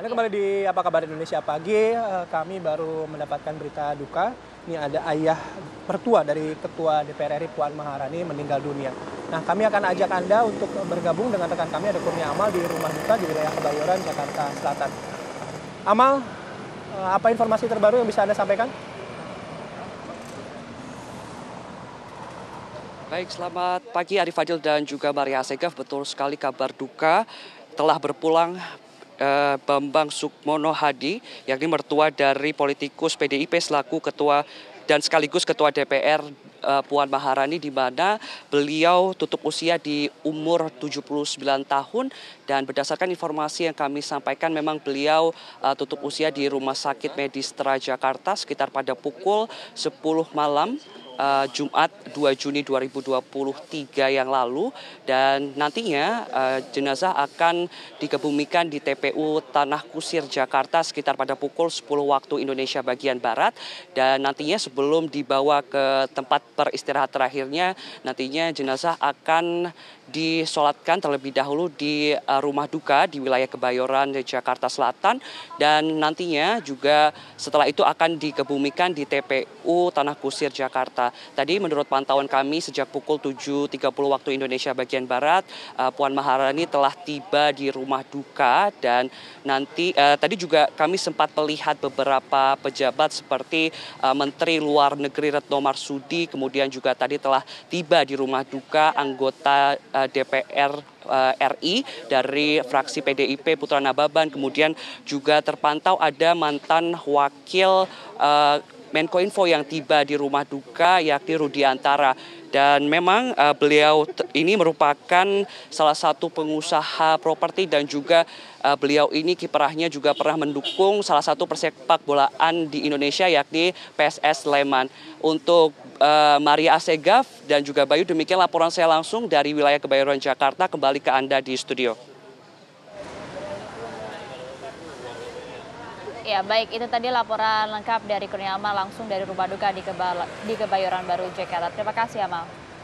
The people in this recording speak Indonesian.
Anda kembali di Apa Kabar Indonesia Pagi. Eh, kami baru mendapatkan berita duka. Ini ada ayah pertua dari Ketua DPR RI Puan Maharani meninggal dunia. Nah, kami akan ajak Anda untuk bergabung dengan rekan kami ada Kurnia Amal di rumah duka di wilayah Kebayoran, Jakarta Selatan. Amal, eh, apa informasi terbaru yang bisa Anda sampaikan? Baik, selamat pagi Arif Fadil dan juga Maria Segaf. Betul sekali kabar duka telah berpulang Eh, Bambang Sukmono Hadi, yakni mertua dari politikus PDIP selaku ketua dan sekaligus ketua DPR eh, Puan Maharani di mana beliau tutup usia di umur 79 tahun dan berdasarkan informasi yang kami sampaikan memang beliau eh, tutup usia di Rumah Sakit Medistra Jakarta sekitar pada pukul 10 malam uh, Jumat 2 Juni 2023 yang lalu dan nantinya uh, jenazah akan dikebumikan di TPU Tanah Kusir Jakarta sekitar pada pukul 10 waktu Indonesia bagian barat dan nantinya sebelum dibawa ke tempat peristirahat terakhirnya nantinya jenazah akan disolatkan terlebih dahulu di uh, rumah duka di wilayah Kebayoran Jakarta Selatan dan nantinya juga setelah itu akan dikebumikan di TPU Tanah Kusir Jakarta Tadi menurut pantauan kami sejak pukul 7.30 waktu Indonesia bagian Barat, eh, Puan Maharani telah tiba di rumah duka dan nanti uh, tadi juga kami sempat melihat beberapa pejabat seperti uh, Menteri Luar Negeri Retno Marsudi, kemudian juga tadi telah tiba di rumah duka anggota uh, DPR RI dari fraksi PDIP Putra Nababan kemudian juga terpantau ada mantan wakil uh, Menko Info yang tiba di rumah duka yakni Antara dan memang uh, beliau ini merupakan salah satu pengusaha properti dan juga uh, beliau ini kiprahnya juga pernah mendukung salah satu persepak bolaan di Indonesia yakni PSS Sleman. Untuk uh, Maria Asegaf dan juga Bayu demikian laporan saya langsung dari wilayah Kebayoran Jakarta kembali ke Anda di studio. Ya, baik. Itu tadi laporan lengkap dari Kurniama langsung dari rumah duka di, Keba di Kebayoran Baru, Jakarta. Terima kasih, Amal.